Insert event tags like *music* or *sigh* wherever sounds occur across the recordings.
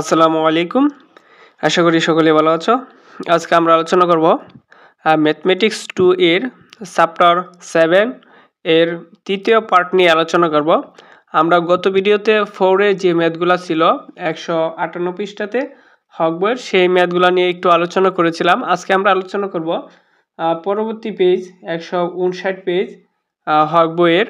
আসসালামু আলাইকুম আশা করি সকলে ভালো আছো আজকে আমরা আলোচনা করব ম্যাথমেটিক্স টু এর চ্যাপ্টার সেভেন এর তৃতীয় পার্ট নিয়ে আলোচনা করব আমরা গত ভিডিওতে ফোরে যে ম্যাথগুলো ছিল একশো আটান্ন পৃষ্ঠাতে বইয়ের সেই ম্যাথগুলো নিয়ে একটু আলোচনা করেছিলাম আজকে আমরা আলোচনা করব পরবর্তী পেজ একশো উনষাট পেজ বইয়ের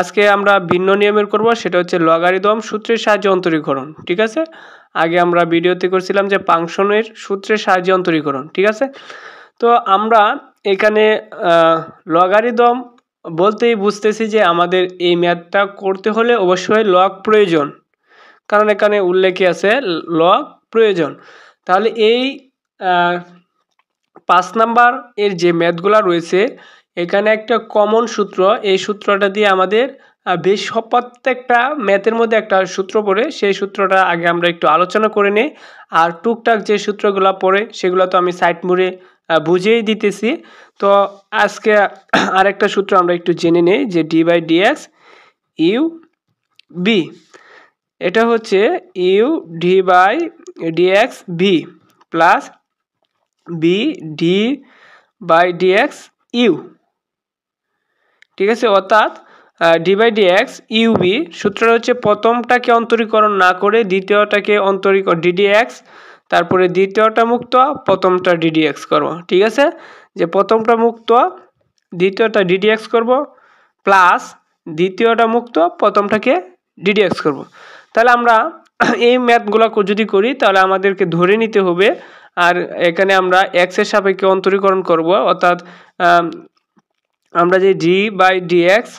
আজকে আমরা ভিন্ন নিয়মের করব সেটা হচ্ছে লগারিদম সূত্রের সাহায্যে অন্তরীকরণ ঠিক আছে আগে আমরা ভিডিওতে করছিলাম যে পাংশনের সূত্রের সাহায্যে অন্তরীকরণ ঠিক আছে তো আমরা এখানে লগারিদম বলতেই বুঝতেছি যে আমাদের এই ম্যাথটা করতে হলে অবশ্যই লগ প্রয়োজন কারণ এখানে উল্লেখে আছে লগ প্রয়োজন তাহলে এই পাঁচ নাম্বার এর যে ম্যাথগুলো রয়েছে এখানে একটা কমন সূত্র এই সূত্রটা দিয়ে আমাদের বেশ প্রত্যেকটা ম্যাথের মধ্যে একটা সূত্র পড়ে সেই সূত্রটা আগে আমরা একটু আলোচনা করে নিই আর টুকটাক যে সূত্রগুলো পড়ে সেগুলো তো আমি সাইড মুড়ে বুঝেই দিতেছি তো আজকে আরেকটা সূত্র আমরা একটু জেনে নিই যে d by dx u v এটা হচ্ছে u d by dx v plus v d by dx u ঠিক আছে অর্থাৎ ডি ডি এক্স ইউবি সূত্রটা হচ্ছে প্রথমটাকে অন্তরীকরণ না করে দ্বিতীয়টাকে অন্তরিক ডিডি এক্স তারপরে দ্বিতীয়টা মুক্ত প্রথমটা ডিডি এক্স করবো ঠিক আছে যে প্রথমটা মুক্ত দ্বিতীয়টা ডিডি এক্স করবো প্লাস দ্বিতীয়টা মুক্ত প্রথমটাকে ডিডি এক্স করবো তাহলে আমরা *clears throat* এই ম্যাথগুলো যদি করি তাহলে আমাদেরকে ধরে নিতে হবে আর এখানে আমরা এক্সের সাপেক্ষে অন্তরীকরণ করব অর্থাৎ আমরা যে ডি বাই ডিএক্স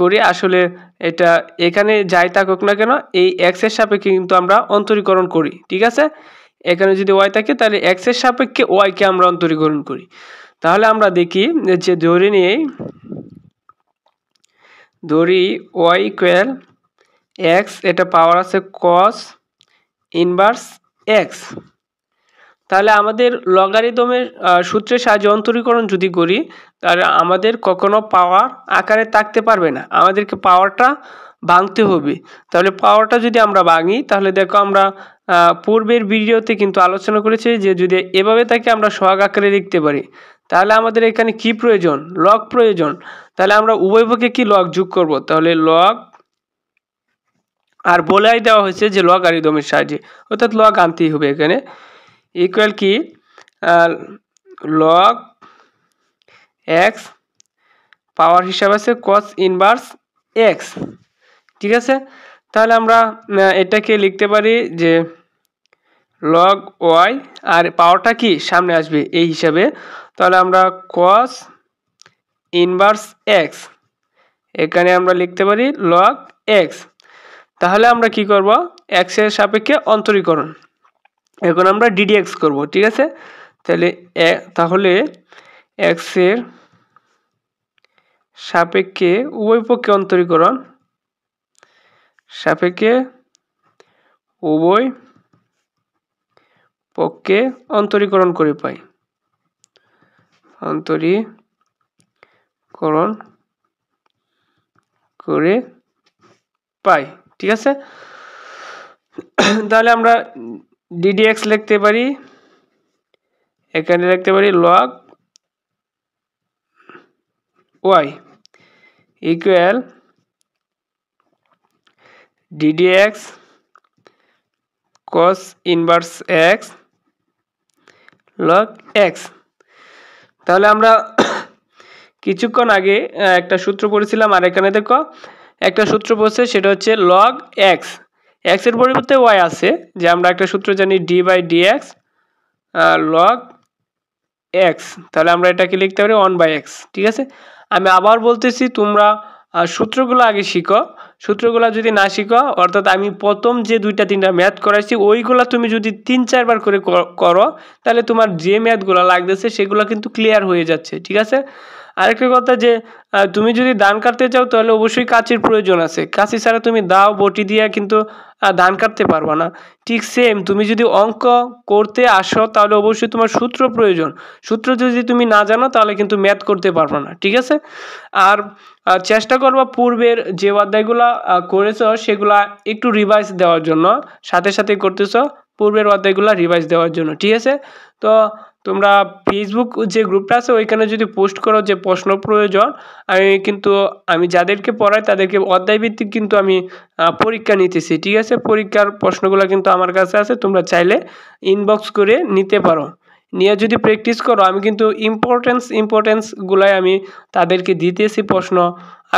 করি আসলে এটা এখানে যাই থাকুক না কেন এই এক্সের সাপেক্ষে কিন্তু আমরা অন্তরীকরণ করি ঠিক আছে এখানে যদি ওয়াই থাকে তাহলে এক্সের সাপেক্ষে ওয়াইকে আমরা অন্তরীকরণ করি তাহলে আমরা দেখি যে ধরে নিয়েই ধরি ওয়াই ইকুয়াল এক্স এটা পাওয়ার আছে কস ইনভার্স এক্স তাহলে আমাদের লগারিদমের সূত্রের সাহায্যে অন্তরীকরণ যদি করি তাহলে আমাদের কখনো পাওয়ার আকারে থাকতে পারবে না আমাদেরকে পাওয়ারটা ভাঙতে হবে তাহলে পাওয়ারটা যদি আমরা ভাঙি তাহলে দেখো আমরা পূর্বের ভিডিওতে কিন্তু আলোচনা করেছি যে যদি এভাবে তাকে আমরা সহাগ আকারে লিখতে পারি তাহলে আমাদের এখানে কি প্রয়োজন লগ প্রয়োজন তাহলে আমরা উভয় পক্ষে কি লগ যোগ করব তাহলে লগ আর বলাই দেওয়া হয়েছে যে লগ আরিদমের সাহায্যে অর্থাৎ লগ আনতেই হবে এখানে ইকুয়াল কি লগ এক্স পাওয়ার হিসাবে আছে কস ইনভার্স এক্স ঠিক আছে তাহলে আমরা এটাকে লিখতে পারি যে লগ ওয়াই আর পাওয়ারটা কি সামনে আসবে এই হিসাবে তাহলে আমরা কস ইনভার্স এক্স এখানে আমরা লিখতে পারি লগ এক্স তাহলে আমরা কি করব এক্সের সাপেক্ষে অন্তরীকরণ এখন আমরা ডিডি এক্স করবো ঠিক আছে তাহলে তাহলে এক্সের সাপেক্ষে উভয় পক্ষে অন্তরীকরণ সাপেক্ষে উভয় পক্ষে অন্তরীকরণ করে পাই অন্তরীকরণ করে পাই ঠিক আছে তাহলে আমরা ডিডিএক্স লিখতে পারি এখানে লিখতে পারি log y equal d dx cos inverse x log x তাহলে আমরা কিছুক্ষণ আগে একটা সূত্র পড়েছিলাম আর এখানে দেখো একটা সূত্র পড়ছে সেটা হচ্ছে log x এক্সের পরিবর্তে ওয়াই আছে যে আমরা একটা সূত্র জানি d by d x log x তাহলে আমরা এটাকে লিখতে পারি ওয়ান বাই এক্স ঠিক আছে আমি আবার বলতেছি তোমরা সূত্রগুলো আগে শিখো সূত্রগুলো যদি না শিখো অর্থাৎ আমি প্রথম যে দুইটা তিনটা ম্যাথ করাইছি ওইগুলো তুমি যদি তিন চারবার করে করো তাহলে তোমার যে ম্যাথগুলো লাগতেছে সেগুলো কিন্তু ক্লিয়ার হয়ে যাচ্ছে ঠিক আছে আরেকটা কথা যে তুমি যদি দান কাটতে চাও তাহলে অবশ্যই কাঁচির প্রয়োজন আছে কাঁচি ছাড়া তুমি দাও বটি দিয়ে কিন্তু ধান কাটতে পারবা না ঠিক সেম তুমি যদি অঙ্ক করতে আসো তাহলে অবশ্যই তোমার সূত্র প্রয়োজন সূত্র যদি তুমি না জানো তাহলে কিন্তু ম্যাথ করতে পারবা না ঠিক আছে আর চেষ্টা করবা পূর্বের যে অধ্যায়গুলো করেছ সেগুলা একটু রিভাইজ দেওয়ার জন্য সাথে সাথে করতেছ পূর্বের অধ্যায়গুলো রিভাইজ দেওয়ার জন্য ঠিক আছে তো তোমরা ফেসবুক যে গ্রুপটা আছে ওইখানে যদি পোস্ট করো যে প্রশ্ন প্রয়োজন আমি কিন্তু আমি যাদেরকে পড়াই তাদেরকে অধ্যায়ভিত্তিক কিন্তু আমি পরীক্ষা নিতেছি ঠিক আছে পরীক্ষার প্রশ্নগুলো কিন্তু আমার কাছে আছে তোমরা চাইলে ইনবক্স করে নিতে পারো নিয়ে যদি প্র্যাকটিস করো আমি কিন্তু ইম্পর্টেন্স ইম্পর্টেন্সগুলাই আমি তাদেরকে দিতেছি প্রশ্ন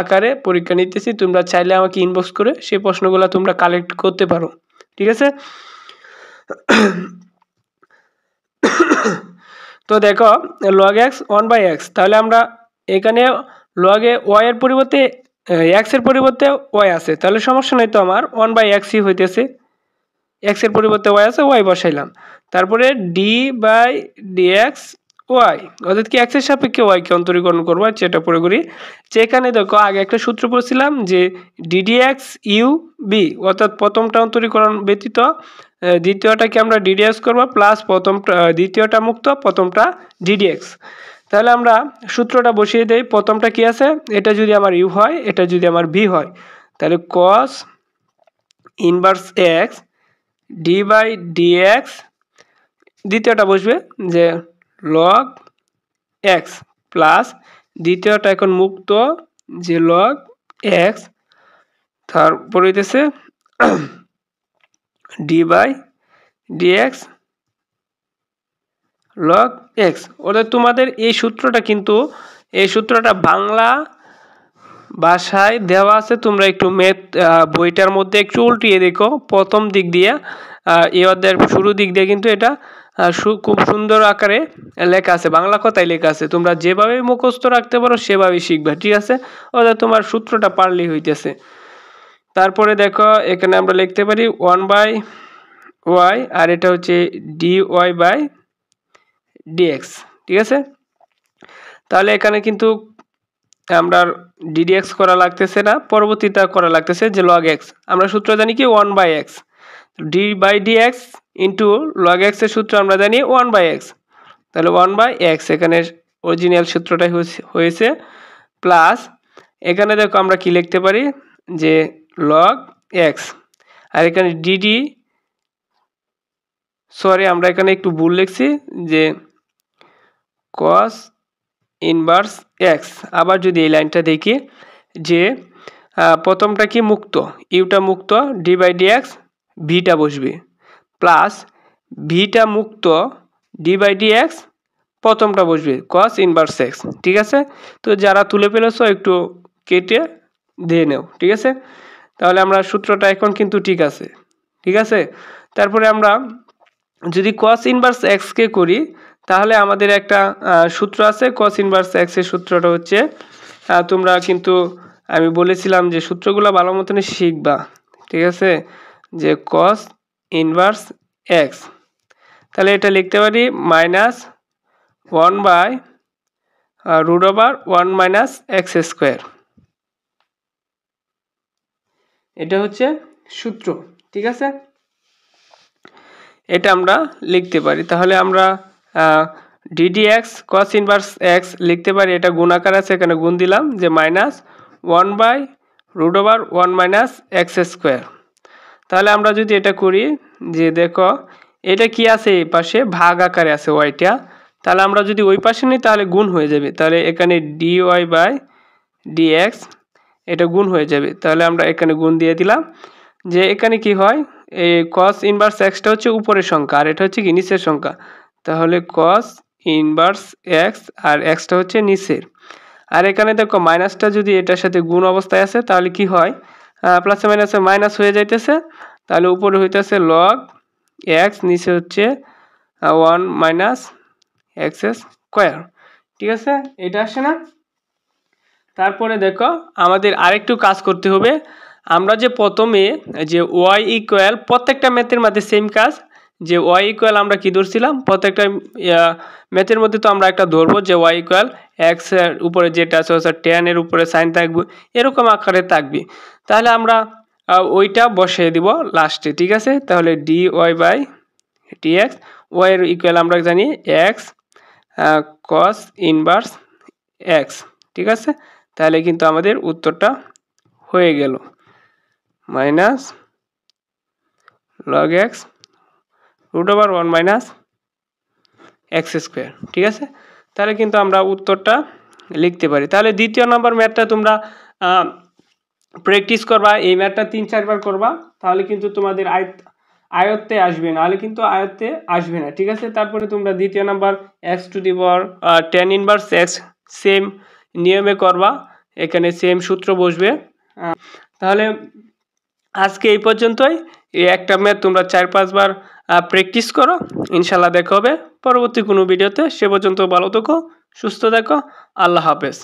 আকারে পরীক্ষা নিতেছি তোমরা চাইলে আমাকে ইনবক্স করে সেই প্রশ্নগুলো তোমরা কালেক্ট করতে পারো ঠিক আছে তো দেখো log x one by x তাহলে আমরা এখানে লগে ওয়াইয়ের পরিবর্তে এক্সের পরিবর্তে ওয়াই আছে তাহলে সমস্যা নেই তো আমার ওয়ান বাই এক্সই হইতেছে এক্সের পরিবর্তে ওয়াই আছে ওয়াই বসাইলাম তারপরে d by d x y অর্থাৎ কি এক্সের সাপেক্ষে ওয়াইকে অন্তরীকরণ করবো আর আচ্ছা, এটা পুরো করি যেখানে দেখো আগে একটা সূত্র পড়ছিলাম যে ডিডিএক্স ইউ বি অর্থাৎ প্রথমটা অন্তরীকরণ ব্যতীত দ্বিতীয়টাকে আমরা ডিডিএক্স করবো প্লাস প্রথমটা দ্বিতীয়টা মুক্ত প্রথমটা ডিডিএক্স তাহলে আমরা সূত্রটা বসিয়ে দেই প্রথমটা কি আছে এটা যদি আমার ইউ হয় এটা যদি আমার বি হয় তাহলে cos inverse x d by dx দ্বিতীয়টা বসবে যে লগ এক্স প্লাস দ্বিতীয়টা এখন মুক্ত যে লগ এক্স তারপর হইতেছে d by dx log x অর্থাৎ তোমাদের এই সূত্রটা কিন্তু এই সূত্রটা বাংলা বাসায় দেওয়া আছে তোমরা একটু মেথ বইটার মধ্যে একটু উল্টিয়ে দেখো প্রথম দিক দিয়ে এ অধ্যায়ের শুরু দিক দিয়ে কিন্তু এটা খুব সুন্দর আকারে লেখা আছে বাংলা কথায় লেখা আছে তোমরা যেভাবে মুখস্থ রাখতে পারো সেভাবেই শিখবে ঠিক আছে অর্থাৎ তোমার সূত্রটা পারলেই হইতেছে তারপরে দেখো এখানে আমরা লিখতে পারি ওয়ান বাই ওয়াই আর এটা হচ্ছে ডি ওয়াই বাই ডিএক্স ঠিক আছে তাহলে এখানে কিন্তু আমরা ডিডিএক্স করা লাগতেছে না পরবর্তীটা করা লাগতেছে যে লগ এক্স আমরা সূত্র জানি কি one by x d by d x into log এক্সের সূত্র আমরা জানি ওয়ান বাই এক্স তাহলে ওয়ান বাই এক্স এখানে অরিজিনাল সূত্রটাই হয়েছে প্লাস এখানে দেখো আমরা কি লিখতে পারি যে লগ এক্স আর এখানে ডিডি সরি আমরা এখানে একটু ভুল লিখছি যে কস ইনভার্স এক্স আবার যদি এই লাইনটা দেখি যে প্রথমটা কি মুক্ত ইউটা মুক্ত ডি বাই ডি এক্স ভিটা বসবে প্লাস ভিটা মুক্ত ডি বাই ডি এক্স প্রথমটা বসবে কস ইনভার্স এক্স ঠিক আছে তো যারা তুলে পেলেছ একটু কেটে দিয়ে নেও ঠিক আছে তাহলে আমরা সূত্রটা এখন কিন্তু ঠিক আছে ঠিক আছে তারপরে আমরা যদি কস ইনভার্স এক্সকে করি তাহলে আমাদের একটা সূত্র আছে কস ইনভার্স এক্সের সূত্রটা হচ্ছে তোমরা কিন্তু আমি বলেছিলাম যে সূত্রগুলো ভালো মতন শিখবা ঠিক আছে যে কস ইনভার্স এক্স তাহলে এটা লিখতে পারি minus one by root over one minus x square এটা হচ্ছে সূত্র ঠিক আছে এটা আমরা লিখতে পারি তাহলে আমরা d d x cos inverse x লিখতে পারি এটা গুণ আকার আছে এখানে গুণ দিলাম যে minus one by root over one minus x square তাহলে আমরা যদি এটা করি যে দেখো এটা কি আছে এই পাশে ভাগ আকারে আছে ওয়াইটা তাহলে আমরা যদি ওই পাশে নিই তাহলে গুণ হয়ে যাবে তাহলে এখানে ডি ওয়াই বাই ডিএক্স এটা গুণ হয়ে যাবে তাহলে আমরা এখানে গুণ দিয়ে দিলাম যে এখানে কি হয় এই কস ইনভার্স এক্সটা হচ্ছে উপরের সংখ্যা আর এটা হচ্ছে কি নিচের সংখ্যা তাহলে কস ইনভার্স এক্স আর এক্সটা হচ্ছে নিচের আর এখানে দেখো মাইনাসটা যদি এটার সাথে গুণ অবস্থায় আছে তাহলে কি হয় প্লাসে মাইনাসে মাইনাস হয়ে যাইতেছে তাহলে উপরে হইতেছে লগ এক্স নিচে হচ্ছে ওয়ান মাইনাস এক্স স্কোয়ার ঠিক আছে এটা আসে না তারপরে দেখো আমাদের আরেকটু কাজ করতে হবে আমরা যে প্রথমে যে ওয়াই ইকুয়াল প্রত্যেকটা ম্যাথের মধ্যে সেম কাজ যে ওয়াই ইকুয়াল আমরা কী ধরছিলাম প্রত্যেকটা ম্যাথের মধ্যে তো আমরা একটা ধরবো যে ওয়াই ইকুয়াল এক্সের উপরে যেটা আছে অর্থাৎ টেনের উপরে সাইন থাকবে এরকম আকারে থাকবে তাহলে আমরা ওইটা বসিয়ে দিব লাস্টে ঠিক আছে তাহলে d y by t x ওয়াইয়ের ইকুয়াল আমরা জানি এক্স কস ইনভার্স এক্স ঠিক আছে তাহলে কিন্তু আমাদের উত্তরটা হয়ে গেল minus log x root over one minus x square ঠিক আছে তাহলে কিন্তু আমরা উত্তরটা লিখতে পারি তাহলে দ্বিতীয় নম্বর ম্যাথটা তোমরা প্র্যাকটিস করবা এই ম্যাথটা তিন চারবার করবা তাহলে কিন্তু তোমাদের আয় আয়ত্তে আসবে না হলে কিন্তু আয়ত্তে আসবে না ঠিক আছে তারপরে তোমরা দ্বিতীয় number x to the power ten inverse x same নিয়মে করবা এখানে সেম সূত্র বসবে তাহলে আজকে এই পর্যন্তই এই একটা ম্যাথ তোমরা চার পাঁচবার প্র্যাকটিস করো ইনশাল্লাহ দেখা হবে পরবর্তী কোনো ভিডিওতে সে পর্যন্ত ভালো থেকো সুস্থ থাকো আল্লাহ হাফেজ